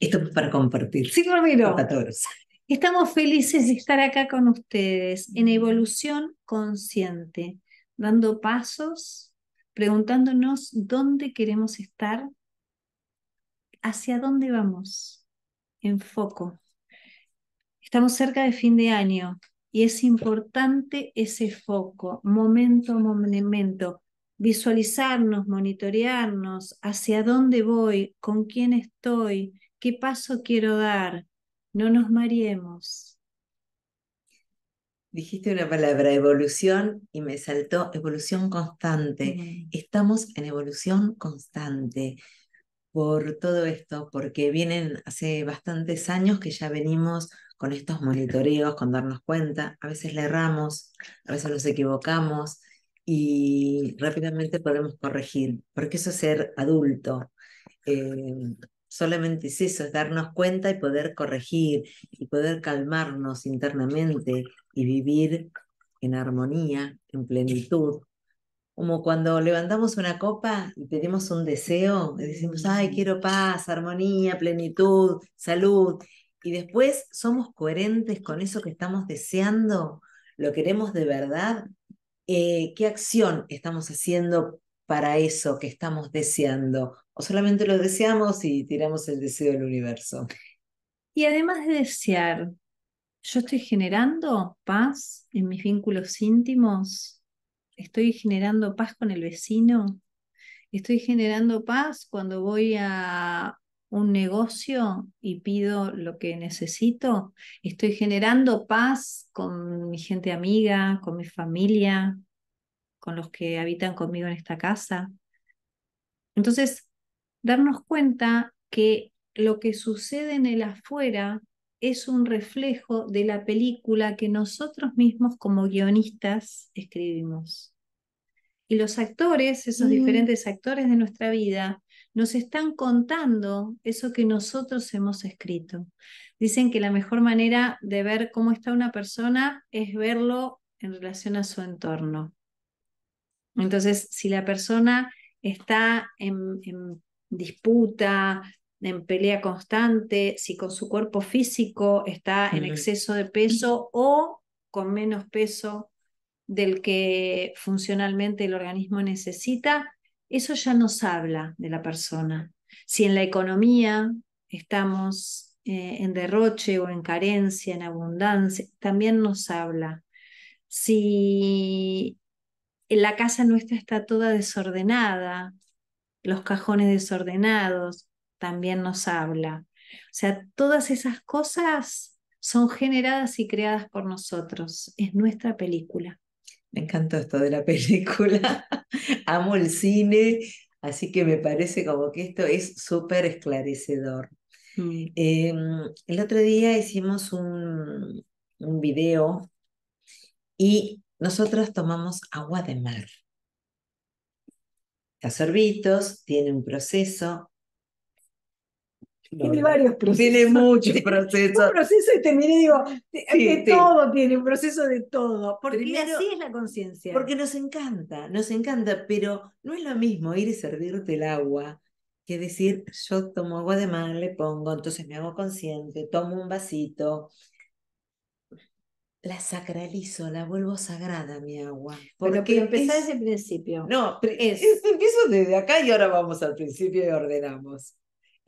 esto es para compartir. Sí, Ramiro. a todos. Estamos felices de estar acá con ustedes en evolución consciente, dando pasos, preguntándonos dónde queremos estar, hacia dónde vamos, en foco. Estamos cerca de fin de año y es importante ese foco, momento a momento visualizarnos, monitorearnos, hacia dónde voy, con quién estoy, qué paso quiero dar. No nos mareemos. Dijiste una palabra, evolución, y me saltó evolución constante. Estamos en evolución constante por todo esto, porque vienen hace bastantes años que ya venimos con estos monitoreos, con darnos cuenta, a veces le erramos, a veces nos equivocamos, y rápidamente podemos corregir, porque eso es ser adulto. Em, solamente es eso, es darnos cuenta y poder corregir y poder calmarnos internamente y vivir en armonía, en plenitud. Como cuando levantamos una copa y pedimos un deseo, y decimos, ay, quiero paz, armonía, plenitud, salud. Y después somos coherentes con eso que estamos deseando, lo queremos de verdad, eh, ¿qué acción estamos haciendo para eso que estamos deseando? ¿O solamente lo deseamos y tiramos el deseo al universo? Y además de desear, yo estoy generando paz en mis vínculos íntimos, estoy generando paz con el vecino, estoy generando paz cuando voy a un negocio y pido lo que necesito? ¿Estoy generando paz con mi gente amiga, con mi familia, con los que habitan conmigo en esta casa? Entonces, darnos cuenta que lo que sucede en el afuera es un reflejo de la película que nosotros mismos como guionistas escribimos. Y los actores, esos diferentes actores de nuestra vida, nos están contando eso que nosotros hemos escrito. Dicen que la mejor manera de ver cómo está una persona es verlo en relación a su entorno. Entonces, si la persona está en, en disputa, en pelea constante, si con su cuerpo físico está en exceso de peso o con menos peso del que funcionalmente el organismo necesita, eso ya nos habla de la persona. Si en la economía estamos eh, en derroche o en carencia, en abundancia, también nos habla. Si en la casa nuestra está toda desordenada, los cajones desordenados, también nos habla. O sea, todas esas cosas son generadas y creadas por nosotros. Es nuestra película. Me encantó esto de la película. Amo el cine, así que me parece como que esto es súper esclarecedor. Em, el otro día hicimos un, video y nosotros tomamos agua de mar. Los sorbitos, tiene un proceso, tiene varios procesos. Tiene muchos procesos. un proceso y eh, todo tiene, un proceso de todo. Porque así es la conciencia. Porque nos encanta, nos encanta, pero no es lo mismo ir y servirte el agua que decir, yo tomo agua de mar, le pongo, entonces me hago consciente, tomo un vasito, la sacralizo, la vuelvo sagrada mi agua. Porque empezás desde el principio. No, empiezo desde acá y ahora vamos al principio y ordenamos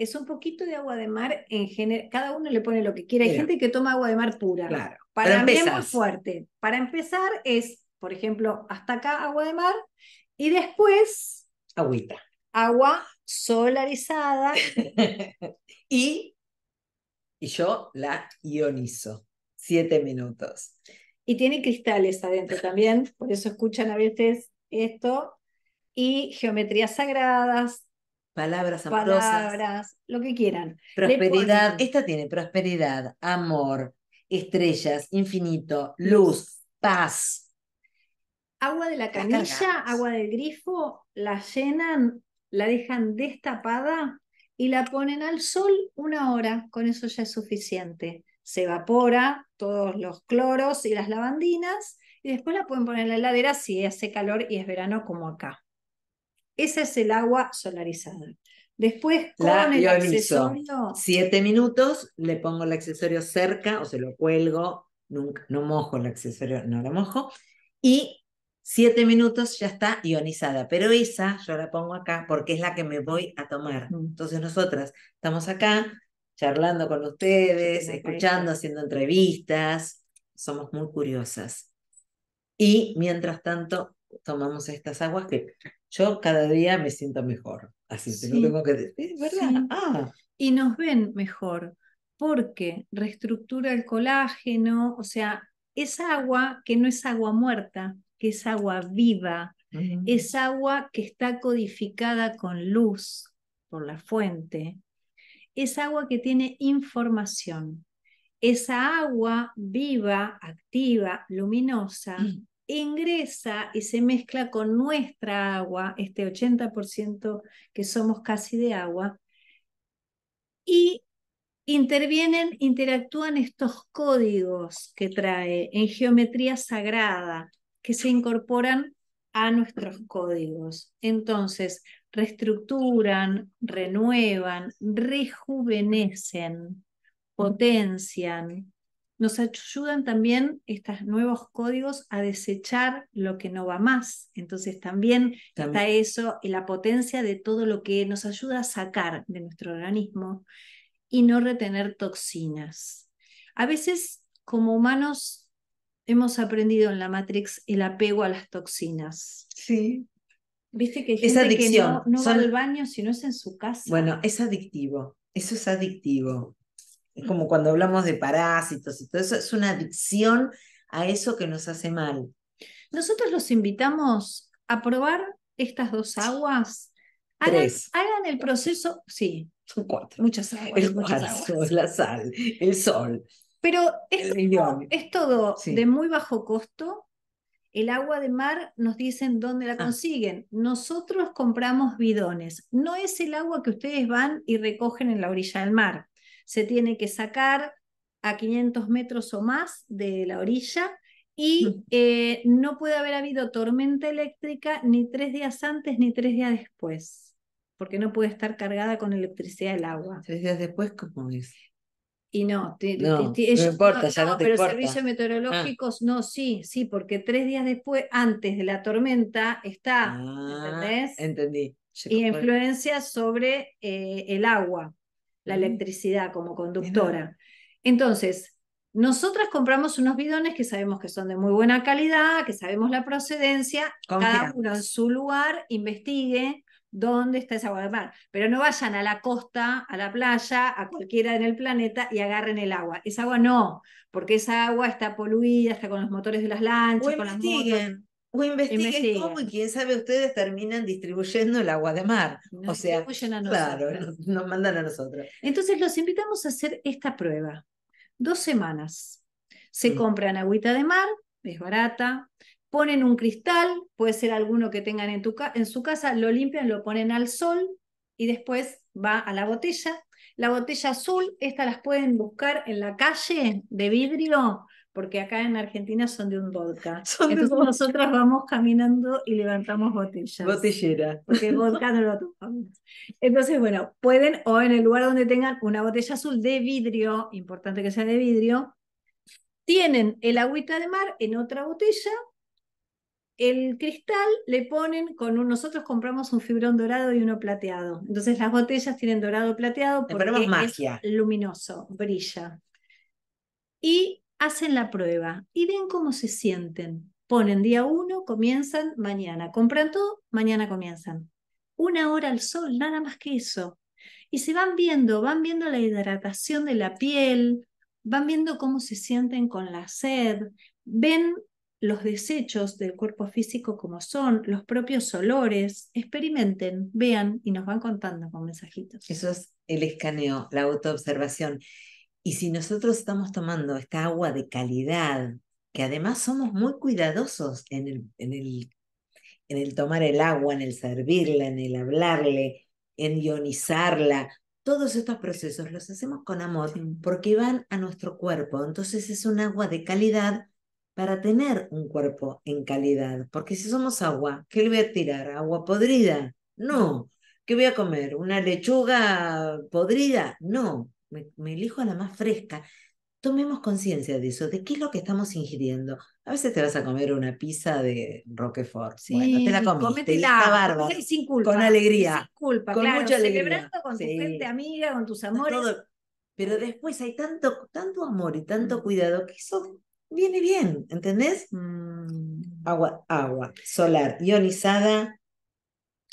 es un poquito de agua de mar en general. Cada uno le pone lo que quiera. Hay gente que toma agua de mar pura. Claro. Para, empezar fuerte. Para empezar es, por ejemplo, hasta acá agua de mar y después agüita. Agua solarizada y y yo la ionizo. Siete minutos. Y tiene cristales adentro también, por eso escuchan a veces esto. Y geometrías sagradas, palabras amorosas. Palabras, lo que quieran. Prosperidad, esta tiene prosperidad, amor, estrellas, infinito, luz, paz. Agua de la canilla, agua del grifo, la llenan, la dejan destapada y la ponen al sol una hora, con eso ya es suficiente. Se evapora todos los cloros y las lavandinas y después la pueden poner en la heladera si hace calor y es verano como acá. Esa es el agua solarizada. Después con el accesorio. Siete minutos, le pongo el accesorio cerca o se lo cuelgo, nunca, no mojo el accesorio, no lo mojo. Y siete minutos ya está ionizada. Pero esa yo la pongo acá porque es la que me voy a tomar. Entonces nosotras estamos acá charlando con ustedes, escuchando, haciendo entrevistas. Somos muy curiosas. Y mientras tanto, tomamos estas aguas que yo cada día me siento mejor. Así que tengo que decir, ¿verdad? Ah. Y nos ven mejor porque reestructura el colágeno, o sea, es agua que no es agua muerta, que es agua viva, es agua que está codificada con luz por la fuente, es agua que tiene información. Esa agua viva, activa, luminosa, mm ingresa y se mezcla con nuestra agua, este 80% que somos casi de agua, y intervienen, interactúan estos códigos que trae en geometría sagrada, que se incorporan a nuestros códigos. Entonces, reestructuran, renuevan, rejuvenecen, potencian, nos ayudan también estos nuevos códigos a desechar lo que no va más. Entonces también, está eso, la potencia de todo lo que nos ayuda a sacar de nuestro organismo y no retener toxinas. A veces como humanos hemos aprendido en la Matrix el apego a las toxinas. Sí. Viste que gente es adicción. que no, va al baño si no es en su casa. Bueno, es adictivo. Eso es adictivo es como cuando hablamos de parásitos y todo eso, es una adicción a eso que nos hace mal. Nosotros los invitamos a probar estas dos aguas. Hagan, el proceso, sí, son cuatro, muchas aguas. El la sal, el sol. Pero es, todo, es todo de muy bajo costo. El agua de mar nos dicen dónde la ah. consiguen. Nosotros compramos bidones. No es el agua que ustedes van y recogen en la orilla del mar se tiene que sacar a 500 metros o más de la orilla y mm. eh, no puede haber habido tormenta eléctrica ni tres días antes ni tres días después, porque no puede estar cargada con electricidad el agua. Tres días después, ¿cómo dice? Y no, no, importa, ya no, pero servicios meteorológicos, ah. no, sí, sí, porque tres días después, antes de la tormenta, está, ah, ¿entendés? Entendí. Y influencia sobre eh, el agua la mm. electricidad como conductora. Entonces, nosotras compramos unos bidones que sabemos que son de muy buena calidad, que sabemos la procedencia, cada uno en su lugar investigue dónde está esa agua de mar, pero no vayan a la costa, a la playa, a cualquiera en el planeta y agarren el agua. Esa agua no, porque esa agua está poluida, está con los motores de las lanchas, con las motos. O investiguen cómo y quién sabe ustedes terminan distribuyendo el agua de mar. o sea, claro, nos, mandan a nosotros. Entonces los invitamos a hacer esta prueba. Dos semanas. Se mm. compran agüita de mar, es barata. Ponen un cristal, puede ser alguno que tengan en, tu en su casa, lo limpian, lo ponen al sol y después va a la botella. La botella azul, esta las pueden buscar en la calle de vidrio, porque acá en Argentina son de un vodka. Entonces nosotras vamos caminando y levantamos botellas. Botellera. Porque vodka no lo tomamos. Entonces, bueno, pueden o en el lugar donde tengan una botella azul de vidrio, importante que sea de vidrio, tienen el agüita de mar en otra botella. El cristal le ponen con un, nosotros compramos un fibrón dorado y uno plateado. Entonces las botellas tienen dorado plateado porque es luminoso, brilla. Y hacen la prueba y ven cómo se sienten. Ponen día uno, comienzan mañana, compran todo, mañana comienzan. Una hora al sol, nada más que eso. Y se van viendo, van viendo la hidratación de la piel, van viendo cómo se sienten con la sed, ven los desechos del cuerpo físico como son, los propios olores, experimenten, vean y nos van contando con mensajitos. Eso es el escaneo, la autoobservación. Y si nosotros estamos tomando esta agua de calidad, que además somos muy cuidadosos en el, en el, en el tomar el agua, en el servirla, en el hablarle, en ionizarla, todos estos procesos los hacemos con amor porque van a nuestro cuerpo. Entonces es un agua de calidad para tener un cuerpo en calidad. Porque si somos agua, ¿qué le voy a tirar? ¿Agua podrida? No. ¿Qué voy a comer? ¿Una lechuga podrida? No me, elijo a la más fresca. Tomemos conciencia de eso, de qué es lo que estamos ingiriendo. A veces te vas a comer una pizza de Roquefort. te la comiste, Sin culpa. Con alegría. Sin culpa, con mucho mucha alegría. Celebrando con tu gente amiga, con tus amores. Pero después hay tanto, tanto amor y tanto mm. cuidado que eso viene bien, ¿entendés? Mm. Agua, agua, solar, ionizada,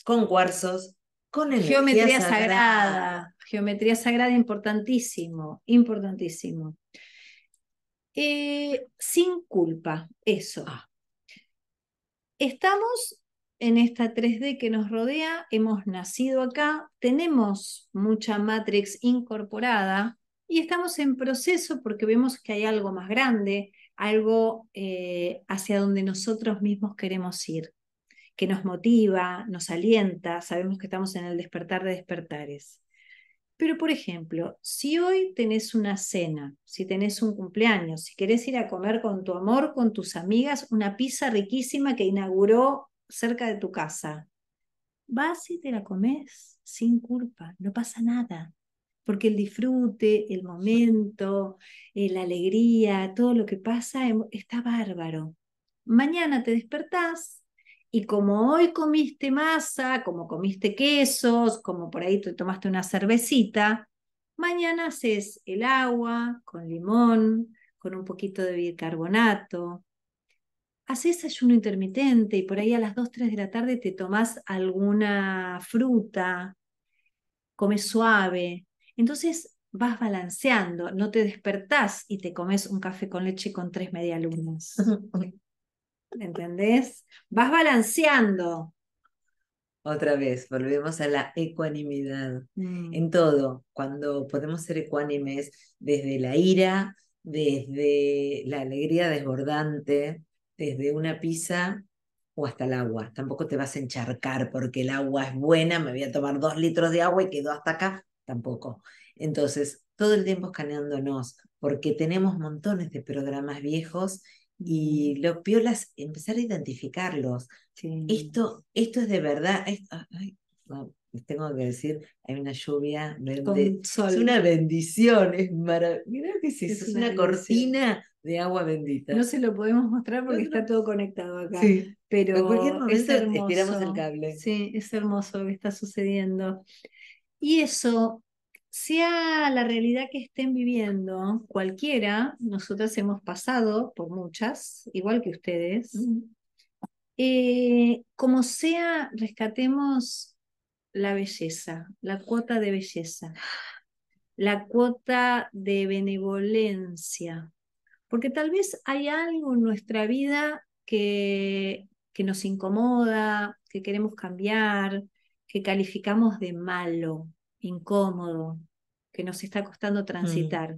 con cuarzos, con energía Geometría sagrada geometría sagrada importantísimo, importantísimo. Eh, sin culpa, eso. Ah. Estamos en esta 3D que nos rodea, hemos nacido acá, tenemos mucha matrix incorporada y estamos en proceso porque vemos que hay algo más grande, algo eh, hacia donde nosotros mismos queremos ir, que nos motiva, nos alienta, sabemos que estamos en el despertar de despertares. Pero, por ejemplo, si hoy tenés una cena, si tenés un cumpleaños, si querés ir a comer con tu amor, con tus amigas, una pizza riquísima que inauguró cerca de tu casa, vas y te la comes sin culpa, no pasa nada, porque el disfrute, el momento, eh, la alegría, todo lo que pasa em, está bárbaro. Mañana te despertás, y como hoy comiste masa, como comiste quesos, como por ahí te tomaste una cervecita, mañana haces el agua con limón, con un poquito de bicarbonato. Haces ayuno intermitente y por ahí a las 2, 3 de la tarde te tomás alguna fruta, comes suave. Entonces vas balanceando, no te despertás y te comes un café con leche con tres medialunas. ¿entendés? Vas balanceando. Otra vez, volvemos a la ecuanimidad mm. en todo, cuando podemos ser ecuánimes desde la ira, desde la alegría desbordante, desde una pizza o hasta el agua. Tampoco te vas a encharcar porque el agua es buena, me voy a tomar dos litros de agua y quedo hasta acá. Tampoco. Entonces, todo el tiempo escaneándonos, porque tenemos montones de programas viejos y los piolas, empezar a identificarlos. Esto, esto es de verdad. tengo que decir, hay una lluvia, verde es una bendición, es maravilloso. es, una, cortina de agua bendita. No se lo podemos mostrar porque está todo conectado acá. Pero en cualquier momento estiramos el cable. Sí, es hermoso lo que está sucediendo. Y eso sea la realidad que estén viviendo, cualquiera, nosotras hemos pasado por muchas, igual que ustedes, eh, como sea, rescatemos la belleza, la cuota de belleza, la cuota de benevolencia, porque tal vez hay algo en nuestra vida que, que nos incomoda, que queremos cambiar, que calificamos de malo, incómodo, que nos está costando mm. transitar.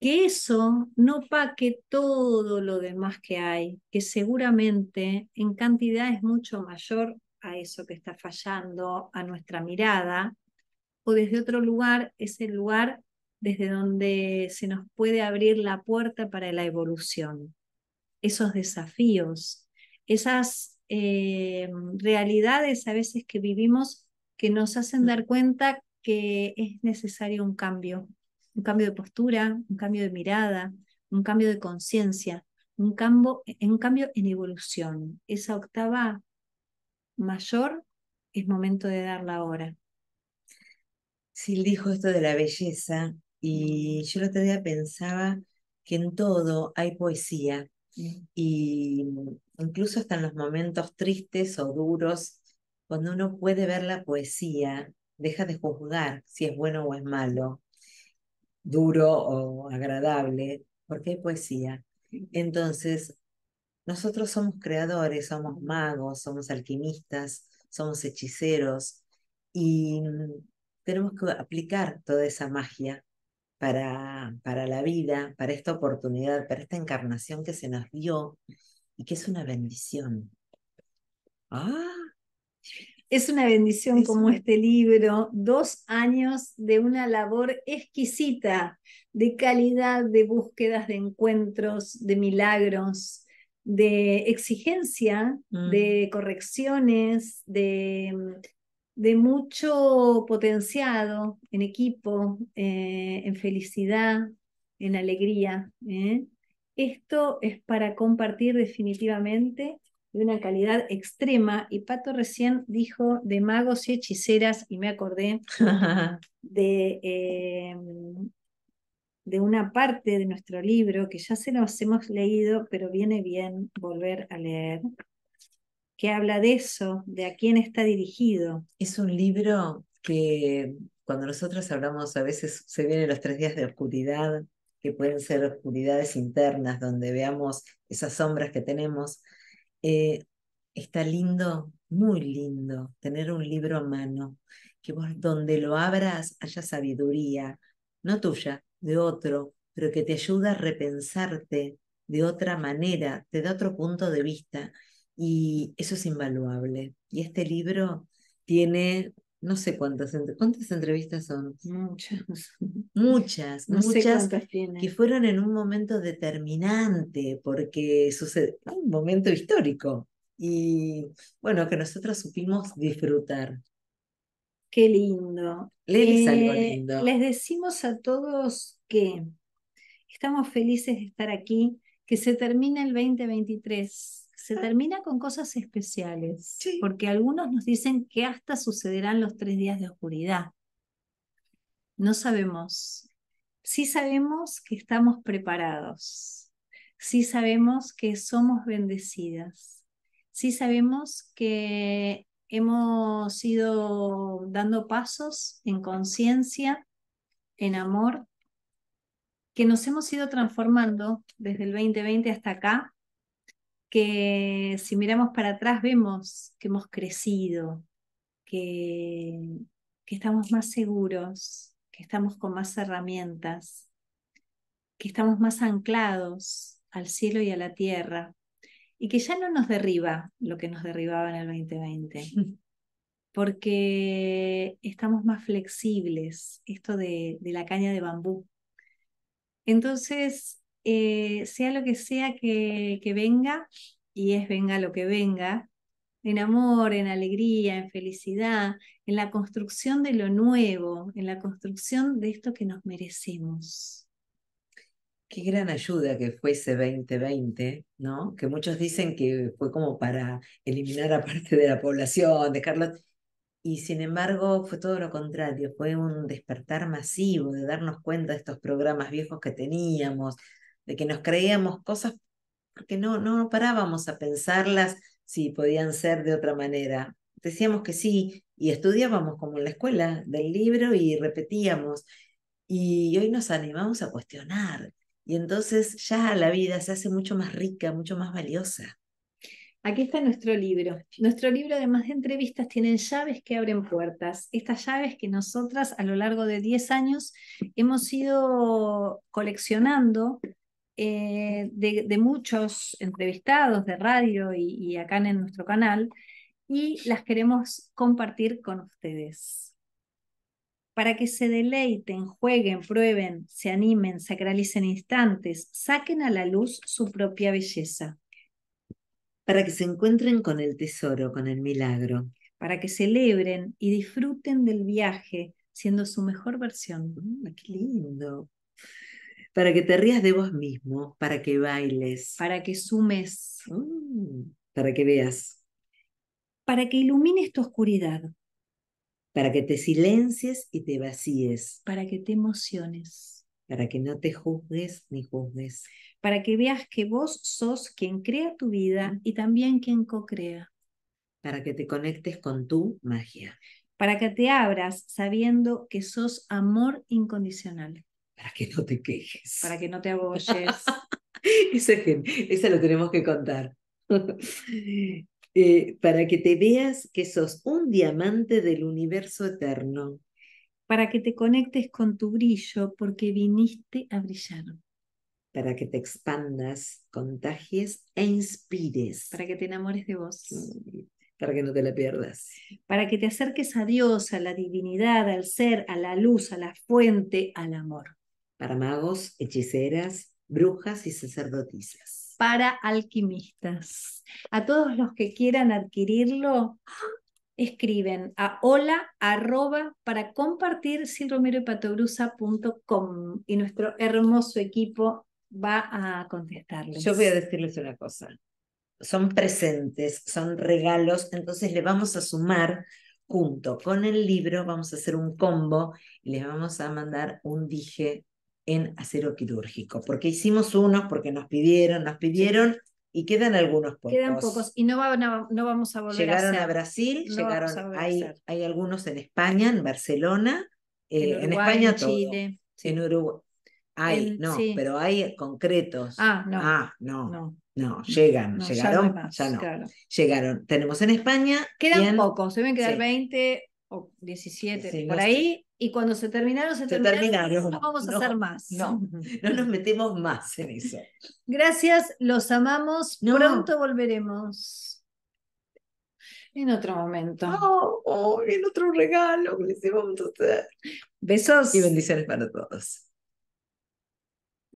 Que eso no paque todo lo demás que hay, que seguramente en cantidad es mucho mayor a eso que está fallando, a nuestra mirada, o desde otro lugar, es el lugar desde donde se nos puede abrir la puerta para la evolución, esos desafíos, esas eh, realidades a veces que vivimos que nos hacen mm. dar cuenta que es necesario un cambio, un cambio de postura, un cambio de mirada, un cambio de conciencia, un cambio, e-, cambio en evolución. Esa octava mayor es momento de darla ahora. Sil dijo esto de la belleza y yo el otro día pensaba que en todo hay poesía y incluso hasta en los momentos tristes o duros, cuando uno puede ver la poesía, deja de juzgar si es bueno o es malo, duro o agradable, porque hay poesía. Entonces, nosotros somos creadores, somos magos, somos alquimistas, somos hechiceros y mm, tenemos que aplicar toda esa magia para, para la vida, para esta oportunidad, para esta encarnación que se nos dio y que es una bendición. Ah, es una bendición como este libro, dos años de una labor exquisita, de calidad, de búsquedas, de encuentros, de milagros, de exigencia, mm. de correcciones, mm, de, mucho potenciado en equipo, eh, en felicidad, en alegría. ¿eh? Esto es para compartir definitivamente de una calidad extrema. Y Pato recién dijo de magos y hechiceras, y me acordé de, eh, de una parte de nuestro libro que ya se nos hemos leído, pero viene bien volver a leer, que habla de eso, de a quién está dirigido. Es un libro que cuando nosotros hablamos a veces se vienen los tres días de oscuridad, que pueden ser oscuridades internas, donde veamos esas sombras que tenemos, eh, está lindo, muy lindo, tener un libro a mano, que vos donde lo abras haya sabiduría, no tuya, de otro, pero que te ayuda a repensarte de otra manera, te da otro punto de vista y eso es invaluable. Y este libro tiene no sé cuántas, cuántas entrevistas son. Muchas. Muchas, muchas que fueron en un momento determinante, porque sucede un momento histórico. Y bueno, que nosotros supimos disfrutar. Qué eh, lindo. Les, decimos a todos que estamos felices de estar aquí, que se termina el 2023 se termina con cosas especiales, porque algunos nos dicen que hasta sucederán los tres días de oscuridad. No sabemos. Sí sabemos que estamos preparados. Sí sabemos que somos bendecidas. Sí sabemos que hemos ido dando pasos en conciencia, en amor, que nos hemos ido transformando desde el 2020 hasta acá que si miramos para atrás vemos que hemos crecido, que, que estamos más seguros, que estamos con más herramientas, que estamos más anclados al cielo y a la tierra y que ya no nos derriba lo que nos derribaba en el 2020, porque estamos más flexibles, esto de, de la caña de bambú. Entonces, eh, sea lo que sea que, venga, y es venga lo que venga, en amor, en alegría, en felicidad, en la construcción de lo nuevo, en la construcción de esto que nos merecemos. Qué gran ayuda que fue ese 2020, ¿no? Que muchos dicen que fue como para eliminar a parte de la población, dejarla... Y sin embargo fue todo lo contrario, fue un despertar masivo de darnos cuenta de estos programas viejos que teníamos, de que nos creíamos cosas porque no, no parábamos a pensarlas si podían ser de otra manera. Decíamos que sí y estudiábamos como en la escuela del libro y repetíamos. Y hoy nos animamos a cuestionar. Y entonces ya la vida se hace mucho más rica, mucho más valiosa. Aquí está nuestro libro. Nuestro libro, además de entrevistas, tiene llaves que abren puertas. Estas llaves que nosotras a lo largo de 10 años hemos ido coleccionando eh, de, muchos entrevistados de radio y, acá en nuestro canal y las queremos compartir con ustedes para que se deleiten, jueguen, prueben, se animen, sacralicen instantes, saquen a la luz su propia belleza. Para que se encuentren con el tesoro, con el milagro. Para que celebren y disfruten del viaje siendo su mejor versión. Mm, ¡Qué lindo! para que te rías de vos mismo, para que bailes. Para que sumes. Mm, para que veas. Para que ilumines tu oscuridad. Para que te silencies y te vacíes. Para que te emociones. Para que no te juzgues ni juzgues. Para que veas que vos sos quien crea tu vida y también quien co-crea. Para que te conectes con tu magia. Para que te abras sabiendo que sos amor incondicional para que no te quejes. Para que no te abolles. Esa lo tenemos que contar. Eh, para que te veas que sos un diamante del universo eterno. Para que te conectes con tu brillo porque viniste a brillar. Para que te expandas, contagies e inspires. Para que te enamores de vos. Para que no te la pierdas. Para que te acerques a Dios, a la divinidad, al ser, a la luz, a la fuente, al amor para magos, hechiceras, brujas y sacerdotisas. Para alquimistas. A todos los que quieran adquirirlo, escriben a hola para compartir y nuestro hermoso equipo va a contestarles. Yo voy a decirles una cosa. Son presentes, son regalos, entonces le vamos a sumar junto con el libro, vamos a hacer un combo y les vamos a mandar un dije en acero quirúrgico, porque hicimos unos, porque nos pidieron, nos pidieron, y quedan algunos pocos. Quedan pocos, y no, no, vamos a volver llegaron a Llegaron a Brasil, llegaron, hay, algunos en España, en Barcelona, eh, en, España Chile, todo. en Uruguay. Hay, no, pero hay concretos. Ah, no. Ah, no. No, llegan, llegaron, ya, no. Llegaron. Tenemos en España. Quedan pocos, deben quedar 20 o 17, por ahí y cuando se terminaron, se, terminaron, No vamos a hacer más. No, no nos metemos más en eso. Gracias, los amamos. Pronto volveremos. En otro momento. Oh, oh, en otro regalo Besos. Y bendiciones para todos.